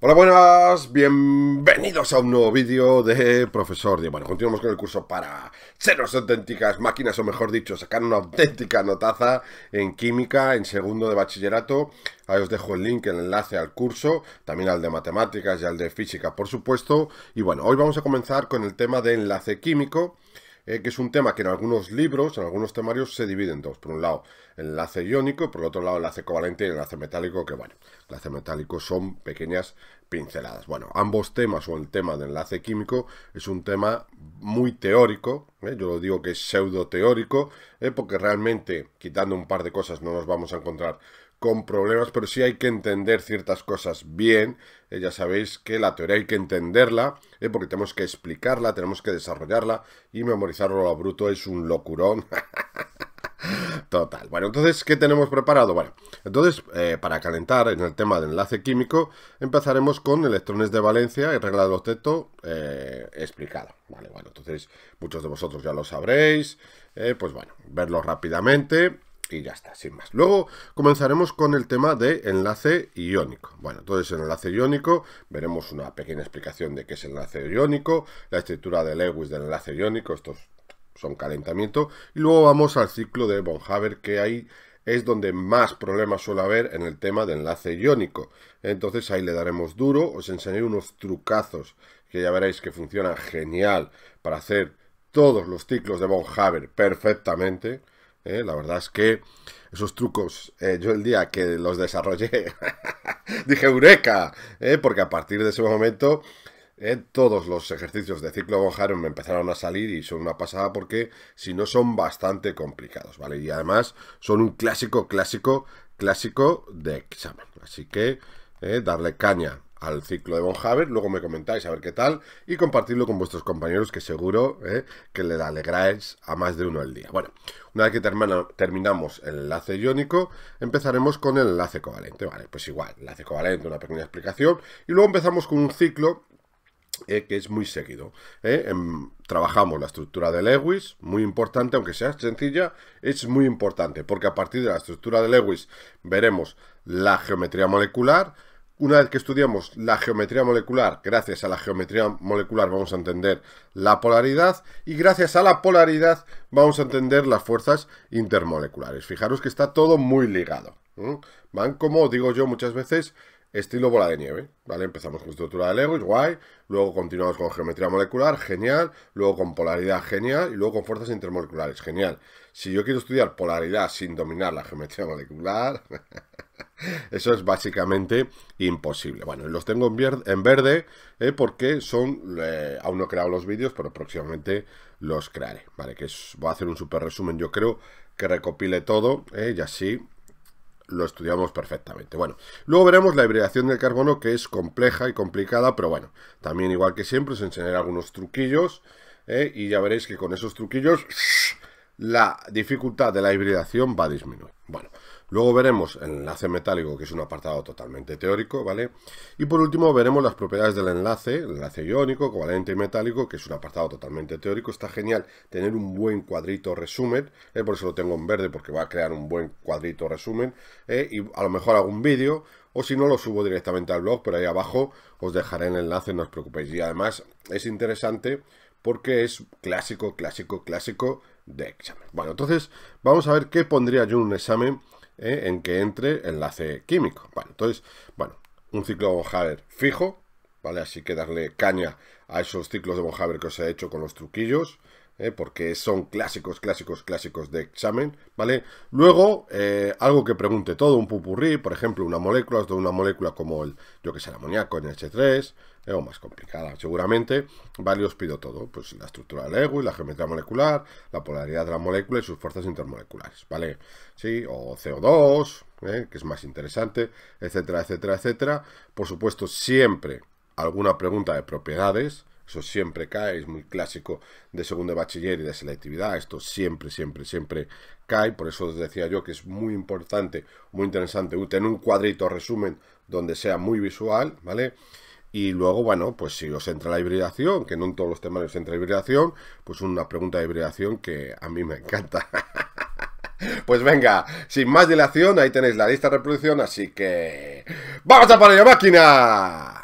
Hola, buenas, bienvenidos a un nuevo vídeo de Profesor Diego. Bueno, continuamos con el curso para seros auténticas máquinas, o mejor dicho, sacar una auténtica notaza en química en segundo de bachillerato. Ahí os dejo el link, el enlace al curso, también al de matemáticas y al de física, por supuesto. Y bueno, hoy vamos a comenzar con el tema de enlace químico. Eh, que es un tema que en algunos libros, en algunos temarios, se divide en dos. Por un lado, el enlace iónico, por el otro lado, el enlace covalente y el enlace metálico, que bueno, el enlace metálico son pequeñas pinceladas. Bueno, ambos temas o el tema del enlace químico es un tema muy teórico, ¿eh? yo lo digo que es pseudo teórico, ¿eh? porque realmente quitando un par de cosas no nos vamos a encontrar con problemas, pero sí hay que entender ciertas cosas bien. Eh, ya sabéis que la teoría hay que entenderla, eh, porque tenemos que explicarla, tenemos que desarrollarla y memorizarlo a bruto es un locurón. Total. Bueno, entonces, ¿qué tenemos preparado? Bueno, entonces, eh, para calentar en el tema del enlace químico, empezaremos con electrones de valencia y regla de octeto explicada. Vale, bueno, entonces, muchos de vosotros ya lo sabréis. pues bueno, verlo rápidamente y ya está, sin más. Luego comenzaremos con el tema de enlace iónico. Bueno, entonces el enlace iónico, veremos una pequeña explicación de qué es el enlace iónico, la estructura de Lewis del enlace iónico, estos son calentamiento, y luego vamos al ciclo de von Haber, que ahí es donde más problemas suele haber en el tema de enlace iónico. Entonces ahí le daremos duro, os enseñaré unos trucazos que ya veréis que funcionan genial para hacer todos los ciclos de von Haber perfectamente. ¿eh? la verdad es que esos trucos, eh, yo el día que los desarrollé, dije ¡Eureka! ¿Eh? porque a partir de ese momento todos los ejercicios de ciclo con me empezaron a salir y son una pasada porque si no son bastante complicados, ¿vale? Y además son un clásico, clásico, clásico de examen. Así que darle caña al ciclo de Von luego me comentáis a ver qué tal y compartidlo con vuestros compañeros que seguro eh, que le alegráis a más de uno el día. Bueno, una vez que terminamos el enlace iónico, empezaremos con el enlace covalente, vale, pues igual, enlace covalente, una pequeña explicación y luego empezamos con un ciclo eh, que es muy seguido. Eh, em, trabajamos la estructura de Lewis, muy importante, aunque sea sencilla, es muy importante, porque a partir de la estructura de Lewis veremos la geometría molecular, una vez que estudiamos la geometría molecular, gracias a la geometría molecular vamos a entender la polaridad y gracias a la polaridad vamos a entender las fuerzas intermoleculares. Fijaros que está todo muy ligado. Van como digo yo muchas veces estilo bola de nieve, ¿vale? Empezamos con estructura de Lewis, guay, luego continuamos con geometría molecular, genial, luego con polaridad, genial, y luego con fuerzas intermoleculares, genial. Si yo quiero estudiar polaridad sin dominar la geometría molecular... Eso es básicamente imposible. Bueno, los tengo en, verde, eh, porque son... Eh, aún no he creado los vídeos, pero próximamente los crearé. Vale, que voy a hacer un super resumen, yo creo, que recopile todo eh, y así lo estudiamos perfectamente. Bueno, luego veremos la hibridación del carbono, que es compleja y complicada, pero bueno, también igual que siempre os enseñaré algunos truquillos y ya veréis que con esos truquillos la dificultad de la hibridación va a disminuir. Bueno, Luego veremos el enlace metálico, que es un apartado totalmente teórico, ¿vale? Y por último veremos las propiedades del enlace, el enlace iónico, covalente y metálico, que es un apartado totalmente teórico. Está genial tener un buen cuadrito resumen, ¿eh? por eso lo tengo en verde, porque va a crear un buen cuadrito resumen, ¿eh? y a lo mejor algún vídeo, o si no lo subo directamente al blog, pero ahí abajo os dejaré el enlace, no os preocupéis. Y además es interesante porque es clásico, clásico, clásico de examen. Bueno, entonces vamos a ver qué pondría yo en un examen ¿eh? en que entre enlace químico. Bueno, entonces, bueno, un ciclo Haber fijo, ¿vale? Así que darle caña a esos ciclos de Mojave que os he hecho con los truquillos, ¿eh? porque son clásicos, clásicos, clásicos de examen, ¿vale? Luego, eh, algo que pregunte todo, un pupurrí, por ejemplo, una molécula, de una molécula como el, yo que sé, el amoníaco, en 3 ¿eh? o más complicada seguramente, ¿vale? Os pido todo, pues la estructura del y la geometría molecular, la polaridad de la molécula y sus fuerzas intermoleculares, ¿vale? Sí, o CO2, que es más interesante, etcétera, etcétera, etcétera. Por supuesto, siempre alguna pregunta de propiedades, eso siempre cae, es muy clásico de segundo de bachiller y de selectividad, esto siempre, siempre, siempre cae, por eso os decía yo que es muy importante, muy interesante, tener un cuadrito resumen donde sea muy visual, ¿vale? Y luego, bueno, pues si os entra la hibridación, que no en todos los temarios entra hibridación, pues una pregunta de hibridación que a mí me encanta. pues venga, sin más dilación, ahí tenéis la lista de reproducción, así que... ¡Vamos a poner la máquina!